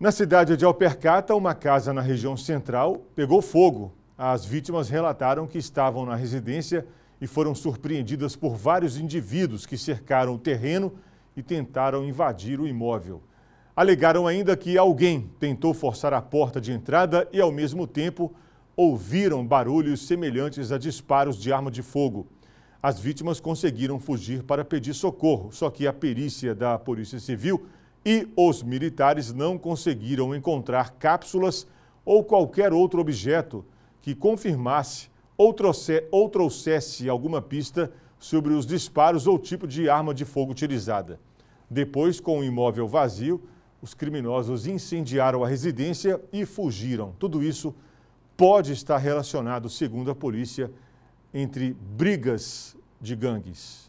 Na cidade de Alpercata, uma casa na região central pegou fogo. As vítimas relataram que estavam na residência e foram surpreendidas por vários indivíduos que cercaram o terreno e tentaram invadir o imóvel. Alegaram ainda que alguém tentou forçar a porta de entrada e, ao mesmo tempo, ouviram barulhos semelhantes a disparos de arma de fogo. As vítimas conseguiram fugir para pedir socorro, só que a perícia da Polícia Civil e os militares não conseguiram encontrar cápsulas ou qualquer outro objeto que confirmasse ou, ou trouxesse alguma pista sobre os disparos ou tipo de arma de fogo utilizada. Depois, com o imóvel vazio, os criminosos incendiaram a residência e fugiram. Tudo isso pode estar relacionado, segundo a polícia, entre brigas de gangues.